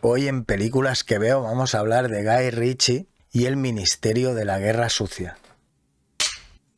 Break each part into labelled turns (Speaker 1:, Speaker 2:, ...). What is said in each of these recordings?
Speaker 1: Hoy en Películas que veo vamos a hablar de Guy Ritchie y el Ministerio de la Guerra Sucia.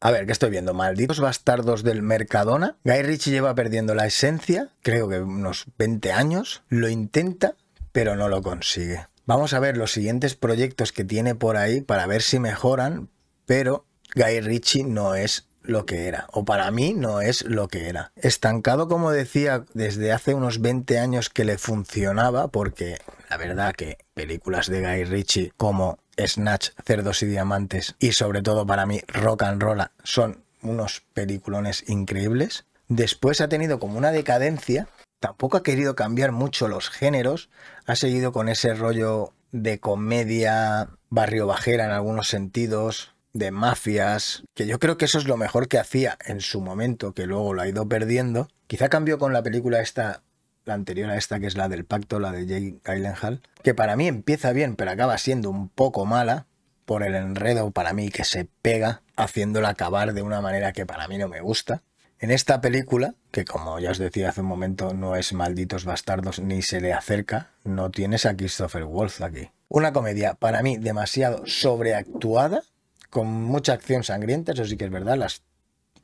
Speaker 1: A ver, ¿qué estoy viendo? Malditos bastardos del Mercadona. Guy Ritchie lleva perdiendo la esencia, creo que unos 20 años. Lo intenta, pero no lo consigue. Vamos a ver los siguientes proyectos que tiene por ahí para ver si mejoran, pero Guy Ritchie no es lo que era, o para mí no es lo que era. Estancado, como decía, desde hace unos 20 años que le funcionaba, porque la verdad que películas de Guy Ritchie como Snatch, Cerdos y Diamantes, y sobre todo para mí Rock and Rolla son unos peliculones increíbles. Después ha tenido como una decadencia, tampoco ha querido cambiar mucho los géneros, ha seguido con ese rollo de comedia barrio bajera en algunos sentidos, de mafias, que yo creo que eso es lo mejor que hacía en su momento, que luego lo ha ido perdiendo. Quizá cambió con la película esta, la anterior a esta, que es la del pacto, la de Jake Gyllenhaal, que para mí empieza bien, pero acaba siendo un poco mala por el enredo para mí que se pega, haciéndola acabar de una manera que para mí no me gusta. En esta película, que como ya os decía hace un momento, no es Malditos Bastardos ni se le acerca, no tienes a Christopher Wolf aquí. Una comedia para mí demasiado sobreactuada con mucha acción sangrienta, eso sí que es verdad, las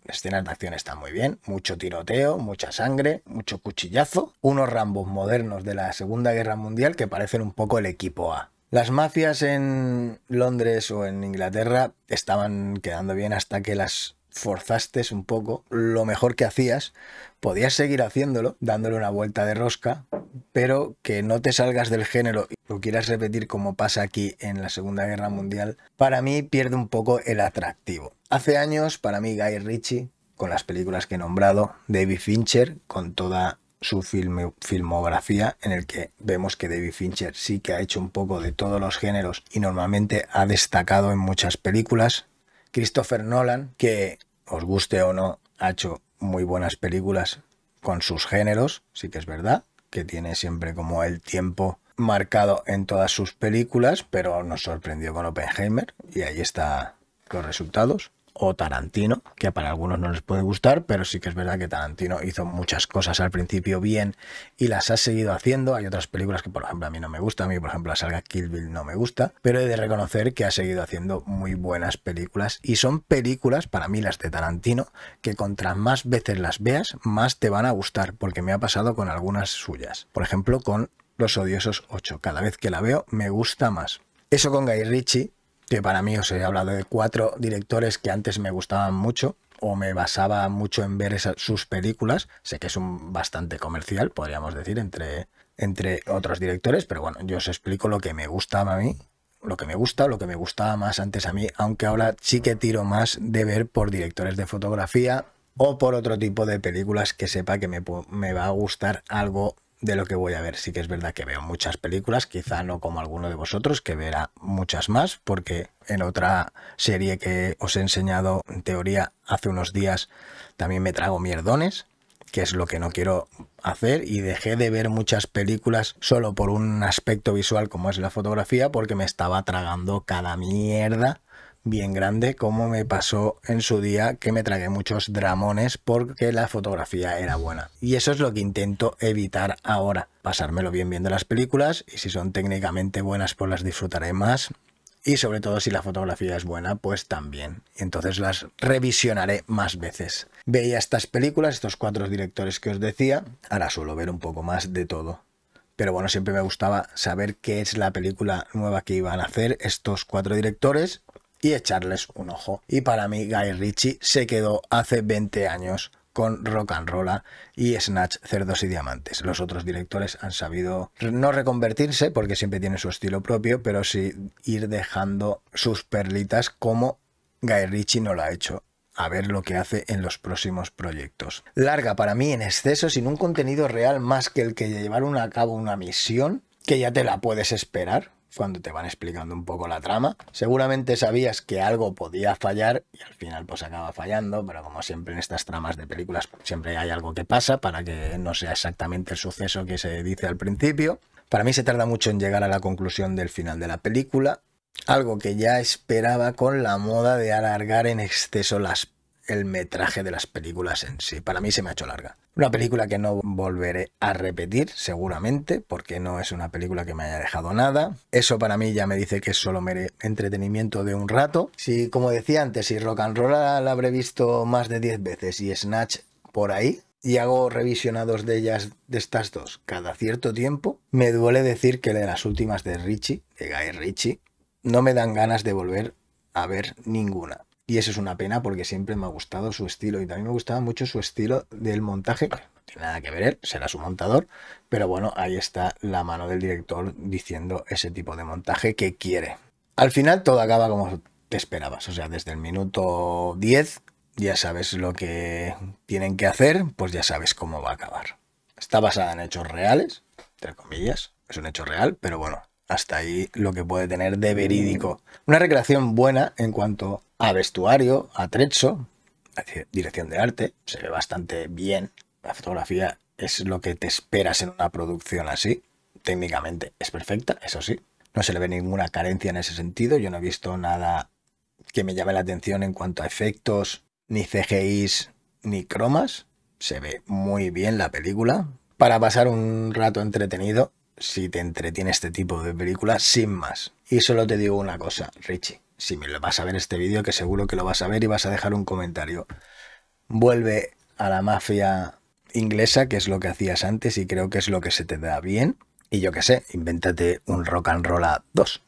Speaker 1: escenas de acción están muy bien, mucho tiroteo, mucha sangre, mucho cuchillazo, unos rambos modernos de la Segunda Guerra Mundial que parecen un poco el equipo A. Las mafias en Londres o en Inglaterra estaban quedando bien hasta que las forzaste un poco lo mejor que hacías, podías seguir haciéndolo, dándole una vuelta de rosca, pero que no te salgas del género y lo quieras repetir como pasa aquí en la Segunda Guerra Mundial, para mí pierde un poco el atractivo. Hace años, para mí, Guy Ritchie, con las películas que he nombrado, David Fincher, con toda su filmografía en el que vemos que David Fincher sí que ha hecho un poco de todos los géneros y normalmente ha destacado en muchas películas. Christopher Nolan, que os guste o no, ha hecho muy buenas películas con sus géneros, sí que es verdad, que tiene siempre como el tiempo marcado en todas sus películas, pero nos sorprendió con Oppenheimer y ahí está los resultados o Tarantino, que para algunos no les puede gustar, pero sí que es verdad que Tarantino hizo muchas cosas al principio bien y las ha seguido haciendo. Hay otras películas que, por ejemplo, a mí no me gusta, a mí, por ejemplo, la saga Kill Bill no me gusta, pero he de reconocer que ha seguido haciendo muy buenas películas y son películas, para mí las de Tarantino, que contra más veces las veas, más te van a gustar, porque me ha pasado con algunas suyas. Por ejemplo, con Los Odiosos 8. Cada vez que la veo, me gusta más. Eso con Guy Ritchie que para mí os he hablado de cuatro directores que antes me gustaban mucho o me basaba mucho en ver esas, sus películas. Sé que es un bastante comercial, podríamos decir, entre, entre otros directores, pero bueno, yo os explico lo que me gustaba a mí, lo que me gusta, lo que me gustaba más antes a mí, aunque ahora sí que tiro más de ver por directores de fotografía o por otro tipo de películas que sepa que me, me va a gustar algo de lo que voy a ver. Sí que es verdad que veo muchas películas, quizá no como alguno de vosotros, que verá muchas más, porque en otra serie que os he enseñado en teoría hace unos días también me trago mierdones, que es lo que no quiero hacer y dejé de ver muchas películas solo por un aspecto visual como es la fotografía porque me estaba tragando cada mierda bien grande, como me pasó en su día que me tragué muchos dramones porque la fotografía era buena. Y eso es lo que intento evitar ahora, pasármelo bien viendo las películas y si son técnicamente buenas pues las disfrutaré más. Y sobre todo si la fotografía es buena, pues también. Entonces las revisionaré más veces. Veía estas películas, estos cuatro directores que os decía. Ahora suelo ver un poco más de todo pero bueno, siempre me gustaba saber qué es la película nueva que iban a hacer estos cuatro directores y echarles un ojo. Y para mí Guy Ritchie se quedó hace 20 años con Rock and Rolla y Snatch, Cerdos y Diamantes. Los otros directores han sabido no reconvertirse porque siempre tiene su estilo propio, pero sí ir dejando sus perlitas como Guy Ritchie no lo ha hecho. A ver lo que hace en los próximos proyectos. Larga para mí en exceso, sin un contenido real más que el que llevaron a cabo una misión, que ya te la puedes esperar, cuando te van explicando un poco la trama. Seguramente sabías que algo podía fallar y al final pues acaba fallando, pero como siempre en estas tramas de películas siempre hay algo que pasa para que no sea exactamente el suceso que se dice al principio. Para mí se tarda mucho en llegar a la conclusión del final de la película, algo que ya esperaba con la moda de alargar en exceso las el metraje de las películas en sí. Para mí se me ha hecho larga. Una película que no volveré a repetir seguramente porque no es una película que me haya dejado nada. Eso para mí ya me dice que es solo entretenimiento de un rato. Si, como decía antes, si Rock and Roll la habré visto más de 10 veces y Snatch por ahí, y hago revisionados de ellas, de estas dos, cada cierto tiempo, me duele decir que de las últimas de Richie, de Guy Richie, no me dan ganas de volver a ver ninguna. Y eso es una pena porque siempre me ha gustado su estilo y también me gustaba mucho su estilo del montaje. no tiene nada que ver, será su montador, pero bueno, ahí está la mano del director diciendo ese tipo de montaje que quiere. Al final todo acaba como te esperabas, o sea, desde el minuto 10 ya sabes lo que tienen que hacer, pues ya sabes cómo va a acabar. Está basada en hechos reales, entre comillas, es un hecho real, pero bueno, hasta ahí lo que puede tener de verídico. Una recreación buena en cuanto a vestuario, a trecho dirección de arte, se ve bastante bien. La fotografía es lo que te esperas en una producción así. Técnicamente es perfecta, eso sí. No se le ve ninguna carencia en ese sentido. Yo no he visto nada que me llame la atención en cuanto a efectos, ni CGIs, ni cromas. Se ve muy bien la película. Para pasar un rato entretenido, si te entretiene este tipo de películas, sin más. Y solo te digo una cosa, Richie, si me lo vas a ver este vídeo, que seguro que lo vas a ver y vas a dejar un comentario. Vuelve a la mafia inglesa, que es lo que hacías antes y creo que es lo que se te da bien. Y yo qué sé, invéntate un rock and roll a dos.